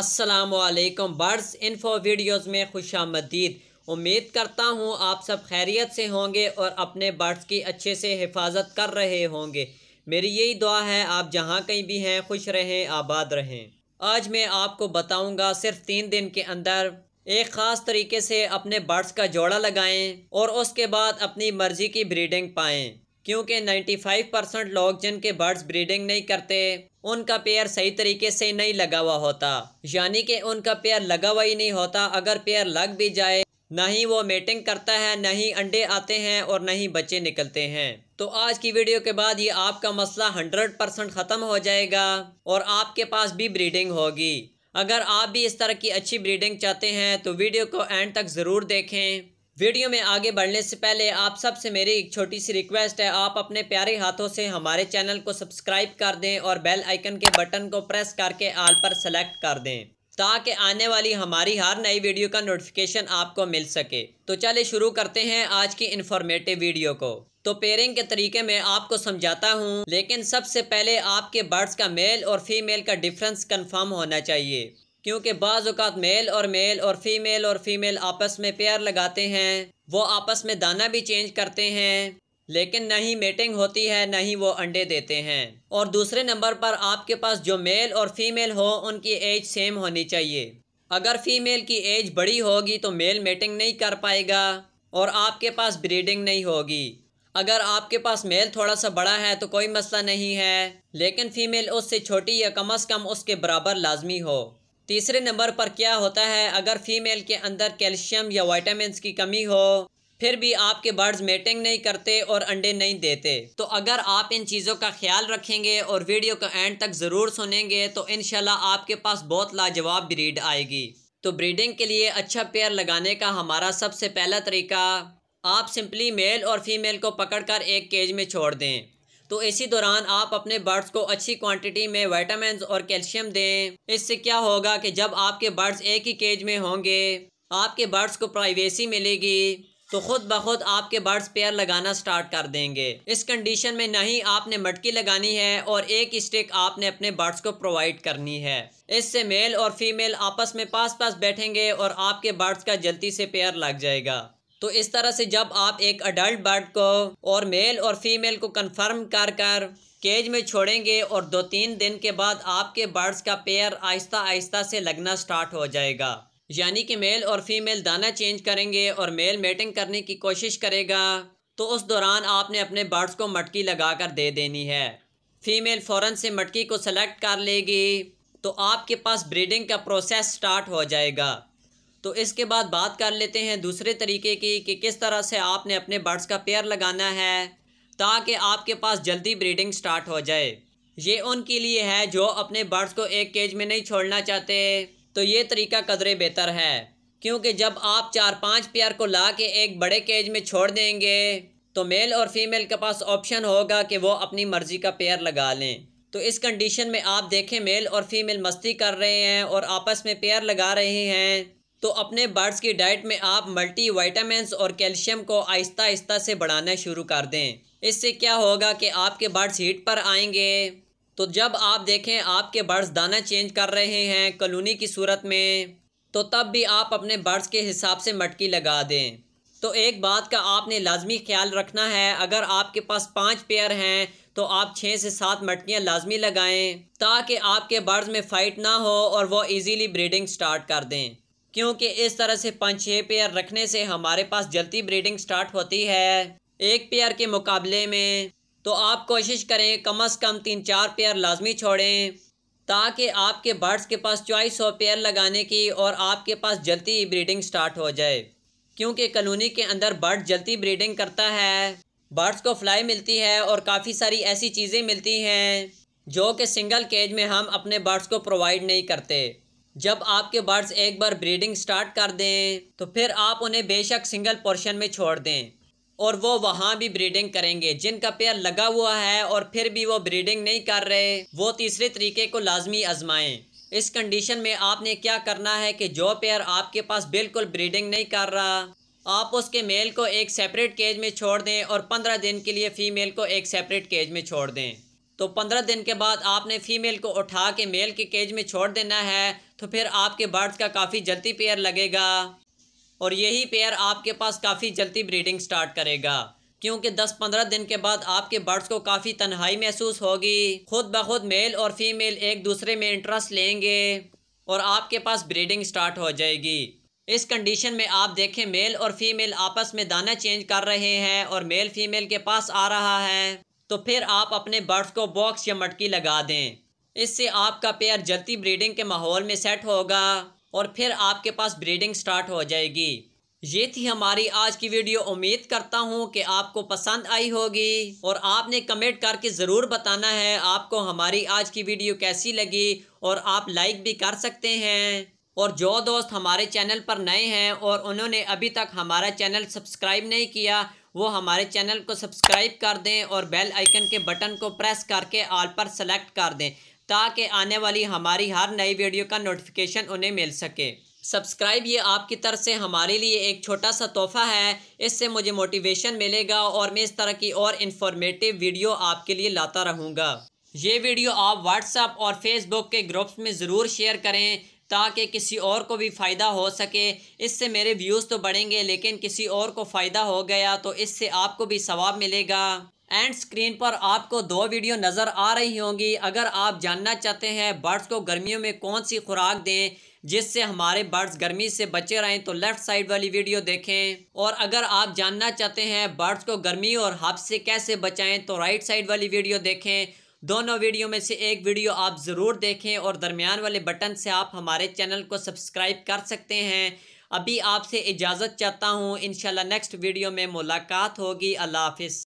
असलकम birds info videos में खुश आमदीद उम्मीद करता हूँ आप सब खैरियत से होंगे और अपने बर्ड्स की अच्छे से हिफाजत कर रहे होंगे मेरी यही दुआ है आप जहाँ कहीं भी हैं खुश रहें आबाद रहें आज मैं आपको बताऊँगा सिर्फ तीन दिन के अंदर एक ख़ास तरीके से अपने बर्ड्स का जोड़ा लगाएं और उसके बाद अपनी मर्ज़ी की ब्रीडिंग पाएँ क्योंकि 95 परसेंट लोग जिनके बर्ड्स ब्रीडिंग नहीं करते उनका पेयर सही तरीके से नहीं लगा हुआ होता यानी कि उनका पेयर लगा हुआ ही नहीं होता अगर पेयर लग भी जाए ना ही वो मेटिंग करता है ना ही अंडे आते हैं और ना ही बच्चे निकलते हैं तो आज की वीडियो के बाद ये आपका मसला हंड्रेड परसेंट ख़त्म हो जाएगा और आपके पास भी ब्रीडिंग होगी अगर आप भी इस तरह की अच्छी ब्रीडिंग चाहते हैं तो वीडियो को एंड तक ज़रूर देखें वीडियो में आगे बढ़ने से पहले आप सबसे मेरी एक छोटी सी रिक्वेस्ट है आप अपने प्यारे हाथों से हमारे चैनल को सब्सक्राइब कर दें और बेल आइकन के बटन को प्रेस करके आल पर सेलेक्ट कर दें ताकि आने वाली हमारी हर नई वीडियो का नोटिफिकेशन आपको मिल सके तो चले शुरू करते हैं आज की इन्फॉर्मेटिव वीडियो को तो पेयरिंग के तरीके में आपको समझाता हूँ लेकिन सबसे पहले आपके बर्ड्स का मेल और फीमेल का डिफरेंस कन्फर्म होना चाहिए क्योंकि बाज़ात मेल और मेल और फीमेल और फीमेल आपस में पेयर लगाते हैं वो आपस में दाना भी चेंज करते हैं लेकिन ना ही मेटिंग होती है ना ही वो अंडे देते हैं और दूसरे नंबर पर आपके पास जो मेल और फीमेल हो उनकी एज सेम होनी चाहिए अगर फीमेल की एज बड़ी होगी तो मेल मेटिंग नहीं कर पाएगा और आपके पास ब्रीडिंग नहीं होगी अगर आपके पास मेल थोड़ा सा बड़ा है तो कोई मसला नहीं है लेकिन फ़ीमेल उससे छोटी या कम अज़ कम उसके बराबर लाजमी हो तीसरे नंबर पर क्या होता है अगर फीमेल के अंदर कैल्शियम या वाइटामिन की कमी हो फिर भी आपके बर्ड्स मेटिंग नहीं करते और अंडे नहीं देते तो अगर आप इन चीज़ों का ख्याल रखेंगे और वीडियो को एंड तक ज़रूर सुनेंगे तो इन आपके पास बहुत लाजवाब ब्रीड आएगी तो ब्रीडिंग के लिए अच्छा पेयर लगाने का हमारा सबसे पहला तरीका आप सिंपली मेल और फीमेल को पकड़कर एक केज में छोड़ दें तो इसी दौरान आप अपने बर्ड्स को अच्छी क्वांटिटी में वाइटामस और कैल्शियम दें इससे क्या होगा कि जब आपके बर्ड्स एक ही केज में होंगे आपके बर्ड्स को प्राइवेसी मिलेगी तो खुद ब खुद आपके बर्ड्स पेयर लगाना स्टार्ट कर देंगे इस कंडीशन में नहीं आपने मटकी लगानी है और एक स्टिक आपने अपने बर्ड्स को प्रोवाइड करनी है इससे मेल और फीमेल आपस में पास पास बैठेंगे और आपके बर्ड्स का जल्दी से पेयर लग जाएगा तो इस तरह से जब आप एक अडल्ट बर्ड को और मेल और फीमेल को कन्फर्म कर कर केज में छोड़ेंगे और दो तीन दिन के बाद आपके बर्ड्स का पेयर आहिस्ता आहिस्ता से लगना स्टार्ट हो जाएगा यानी कि मेल और फीमेल दाना चेंज करेंगे और मेल मेटिंग करने की कोशिश करेगा तो उस दौरान आपने अपने बर्ड्स को मटकी लगा कर दे देनी है फीमेल फ़ौरन से मटकी को सेलेक्ट कर लेगी तो आपके पास ब्रीडिंग का प्रोसेस स्टार्ट हो जाएगा तो इसके बाद बात कर लेते हैं दूसरे तरीके की कि किस तरह से आपने अपने बर्ड्स का पेयर लगाना है ताकि आपके पास जल्दी ब्रीडिंग स्टार्ट हो जाए ये उनके लिए है जो अपने बर्ड्स को एक केज में नहीं छोड़ना चाहते तो ये तरीका कदरे बेहतर है क्योंकि जब आप चार पाँच पेयर को ला के एक बड़े केज में छोड़ देंगे तो मेल और फीमेल के पास ऑप्शन होगा कि वो अपनी मर्ज़ी का पेयर लगा लें तो इस कंडीशन में आप देखें मेल और फीमेल मस्ती कर रहे हैं और आपस में पेयर लगा रहे हैं तो अपने बर्ड्स की डाइट में आप मल्टी वाइटामस और कैल्शियम को आहिस्ता आहिस्ता से बढ़ाना शुरू कर दें इससे क्या होगा कि आपके बर्ड्स हीट पर आएंगे तो जब आप देखें आपके बर्ड्स दाना चेंज कर रहे हैं कलोनी की सूरत में तो तब भी आप अपने बर्ड्स के हिसाब से मटकी लगा दें तो एक बात का आपने लाजमी ख्याल रखना है अगर आपके पास पाँच पेयर हैं तो आप छः से सात मटकियाँ लाजमी लगाएं ताकि आपके बर्ड्स में फ़ाइट ना हो और वो इजीली ब्रीडिंग स्टार्ट कर दें क्योंकि इस तरह से पाँच छः पेयर रखने से हमारे पास जल्दी ब्रीडिंग स्टार्ट होती है एक पेयर के मुकाबले में तो आप कोशिश करें कम अज़ कम तीन चार पेयर लाजमी छोड़ें ताकि आपके बर्ड्स के पास चॉइस हो पेयर लगाने की और आपके पास जल्दी ब्रीडिंग स्टार्ट हो जाए क्योंकि कलोनी के अंदर बर्ड जल्दी ब्रीडिंग करता है बर्ड्स को फ्लाई मिलती है और काफ़ी सारी ऐसी चीज़ें मिलती हैं जो कि सिंगल केज में हम अपने बर्ड्स को प्रोवाइड नहीं करते जब आपके बर्ड्स एक बार ब्रीडिंग स्टार्ट कर दें तो फिर आप उन्हें बेशक सिंगल पोर्शन में छोड़ दें और वो वहाँ भी ब्रीडिंग करेंगे जिनका पेयर लगा हुआ है और फिर भी वो ब्रीडिंग नहीं कर रहे वो तीसरे तरीके को लाजमी आजमाएं इस कंडीशन में आपने क्या करना है कि जो पेयर आपके पास बिल्कुल ब्रीडिंग नहीं कर रहा आप उसके मेल को एक सेपरेट केज में छोड़ दें और पंद्रह दिन के लिए फ़ीमेल को एक सेपरेट केज में छोड़ दें तो पंद्रह दिन के बाद आपने फ़ीमेल को उठा के मेल के केज में छोड़ देना है तो फिर आपके बर्ड्स का काफ़ी जल्दी पेयर लगेगा और यही पेयर आपके पास काफ़ी जल्दी ब्रीडिंग स्टार्ट करेगा क्योंकि 10-15 दिन के बाद आपके बर्ड्स को काफ़ी तन्हाई महसूस होगी खुद ब खुद मेल और फीमेल एक दूसरे में इंटरेस्ट लेंगे और आपके पास ब्रीडिंग स्टार्ट हो जाएगी इस कंडीशन में आप देखें मेल और फीमेल आपस में दाना चेंज कर रहे हैं और मेल फीमेल के पास आ रहा है तो फिर आप अपने बर्ड्स को बॉक्स या मटकी लगा दें इससे आपका पेयर जल्दी ब्रीडिंग के माहौल में सेट होगा और फिर आपके पास ब्रीडिंग स्टार्ट हो जाएगी ये थी हमारी आज की वीडियो उम्मीद करता हूँ कि आपको पसंद आई होगी और आपने कमेंट करके ज़रूर बताना है आपको हमारी आज की वीडियो कैसी लगी और आप लाइक भी कर सकते हैं और जो दोस्त हमारे चैनल पर नए हैं और उन्होंने अभी तक हमारा चैनल सब्सक्राइब नहीं किया वो हमारे चैनल को सब्सक्राइब कर दें और बेल आइकन के बटन को प्रेस करके ऑल पर सेलेक्ट कर दें ताकि आने वाली हमारी हर नई वीडियो का नोटिफिकेशन उन्हें मिल सके सब्सक्राइब ये आपकी तरफ से हमारे लिए एक छोटा सा तोहफ़ा है इससे मुझे मोटिवेशन मिलेगा और मैं इस तरह की और इन्फॉर्मेटिव वीडियो आपके लिए लाता रहूँगा ये वीडियो आप व्हाट्सएप और फेसबुक के ग्रुप्स में ज़रूर शेयर करें ताकि किसी और को भी फ़ायदा हो सके इससे मेरे व्यूज़ तो बढ़ेंगे लेकिन किसी और को फ़ायदा हो गया तो इससे आपको भी सवाब मिलेगा एंड स्क्रीन पर आपको दो वीडियो नज़र आ रही होंगी अगर आप जानना चाहते हैं बर्ड्स को गर्मियों में कौन सी खुराक दें जिससे हमारे बर्ड्स गर्मी से बचे रहें तो लेफ़्ट साइड वाली वीडियो देखें और अगर आप जानना चाहते हैं बर्ड्स को गर्मी और हब्स से कैसे बचाएं तो राइट साइड वाली वीडियो देखें दोनों वीडियो में से एक वीडियो आप ज़रूर देखें और दरमियान वाले बटन से आप हमारे चैनल को सब्सक्राइब कर सकते हैं अभी आपसे इजाज़त चाहता हूँ इन नेक्स्ट वीडियो में मुलाकात होगी अल्लाह हाफ